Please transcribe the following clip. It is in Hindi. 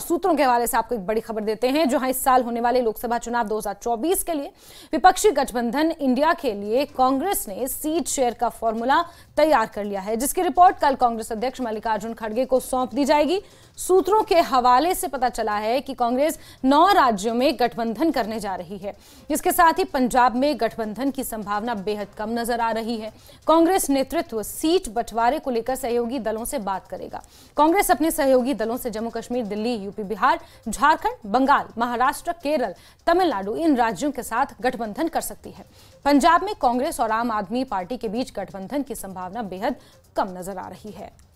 सूत्रों के हवाले से आपको एक बड़ी खबर देते हैं हाँ इस साल होने वाले लोकसभा चुनाव 2024 के लिए विपक्षी गठबंधन इंडिया के लिए कांग्रेस ने सीट शेयर का फॉर्मूला तैयार कर लिया है जिसकी रिपोर्ट कल कांग्रेस अध्यक्ष मल्लिकार्जुन खड़गे को सौंप दी जाएगी सूत्रों के हवाले से पता चला है कि कांग्रेस नौ राज्यों में गठबंधन करने जा रही है इसके साथ ही पंजाब में गठबंधन की संभावना बेहद कम नजर आ रही है कांग्रेस नेतृत्व सीट बंटवारे को लेकर सहयोगी दलों से बात करेगा कांग्रेस अपने सहयोगी दलों से जम्मू कश्मीर दिल्ली यूपी बिहार झारखंड बंगाल महाराष्ट्र केरल तमिलनाडु इन राज्यों के साथ गठबंधन कर सकती है पंजाब में कांग्रेस और आम आदमी पार्टी के बीच गठबंधन की संभावना बेहद कम नजर आ रही है